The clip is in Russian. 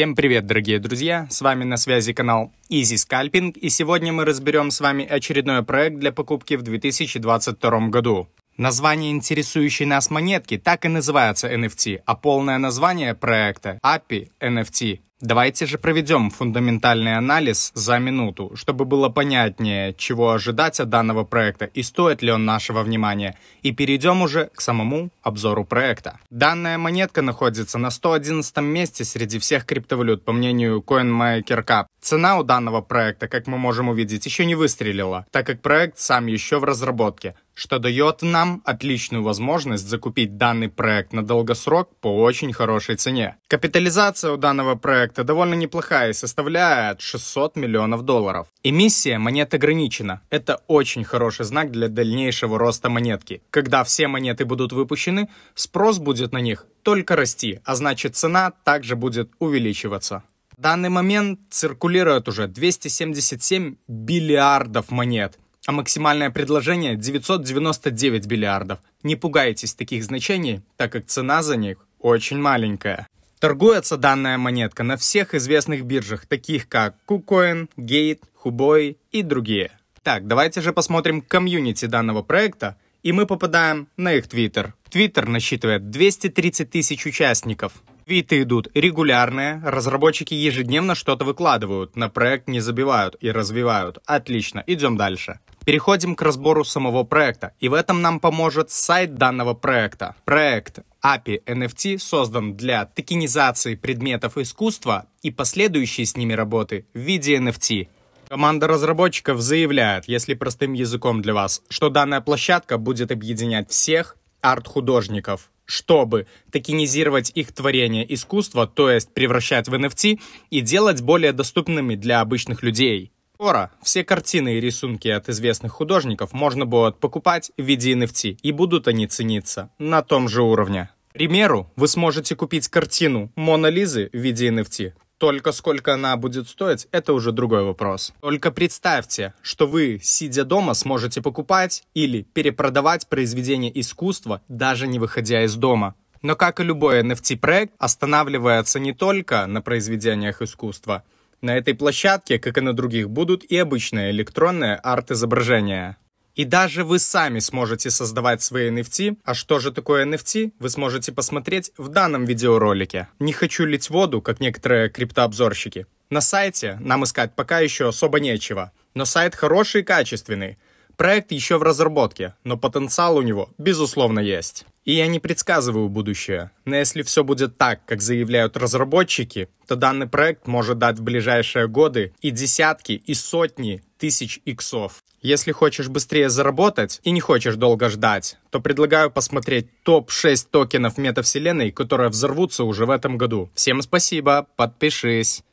Всем привет, дорогие друзья! С вами на связи канал Easy Scalping, и сегодня мы разберем с вами очередной проект для покупки в 2022 году. Название интересующей нас монетки так и называется NFT, а полное название проекта API NFT. Давайте же проведем фундаментальный анализ за минуту, чтобы было понятнее, чего ожидать от данного проекта и стоит ли он нашего внимания, и перейдем уже к самому обзору проекта. Данная монетка находится на 111 месте среди всех криптовалют, по мнению CoinMarketCap. Цена у данного проекта, как мы можем увидеть, еще не выстрелила, так как проект сам еще в разработке что дает нам отличную возможность закупить данный проект на долгосрок по очень хорошей цене. Капитализация у данного проекта довольно неплохая и составляет 600 миллионов долларов. Эмиссия монет ограничена. Это очень хороший знак для дальнейшего роста монетки. Когда все монеты будут выпущены, спрос будет на них только расти, а значит цена также будет увеличиваться. В данный момент циркулирует уже 277 миллиардов монет – а максимальное предложение 999 миллиардов. Не пугайтесь таких значений, так как цена за них очень маленькая. Торгуется данная монетка на всех известных биржах, таких как KuCoin, Gate, Huboy и другие. Так, давайте же посмотрим комьюнити данного проекта, и мы попадаем на их твиттер. Твиттер насчитывает 230 тысяч участников. Твиты идут регулярные, разработчики ежедневно что-то выкладывают, на проект не забивают и развивают. Отлично, идем дальше. Переходим к разбору самого проекта, и в этом нам поможет сайт данного проекта. Проект API NFT создан для токенизации предметов искусства и последующей с ними работы в виде NFT. Команда разработчиков заявляет, если простым языком для вас, что данная площадка будет объединять всех арт-художников, чтобы токенизировать их творение искусства, то есть превращать в NFT и делать более доступными для обычных людей. Скоро все картины и рисунки от известных художников можно будет покупать в виде NFT, и будут они цениться на том же уровне. К примеру, вы сможете купить картину Мона Лизы в виде NFT только сколько она будет стоить, это уже другой вопрос. Только представьте, что вы, сидя дома, сможете покупать или перепродавать произведения искусства, даже не выходя из дома. Но как и любой NFT-проект, останавливается не только на произведениях искусства. На этой площадке, как и на других, будут и обычные электронные арт-изображения. И даже вы сами сможете создавать свои NFT. А что же такое NFT, вы сможете посмотреть в данном видеоролике. Не хочу лить воду, как некоторые криптообзорщики. На сайте нам искать пока еще особо нечего. Но сайт хороший и качественный. Проект еще в разработке, но потенциал у него, безусловно, есть. И я не предсказываю будущее, но если все будет так, как заявляют разработчики, то данный проект может дать в ближайшие годы и десятки, и сотни тысяч иксов. Если хочешь быстрее заработать и не хочешь долго ждать, то предлагаю посмотреть топ-6 токенов метавселенной, которые взорвутся уже в этом году. Всем спасибо, подпишись.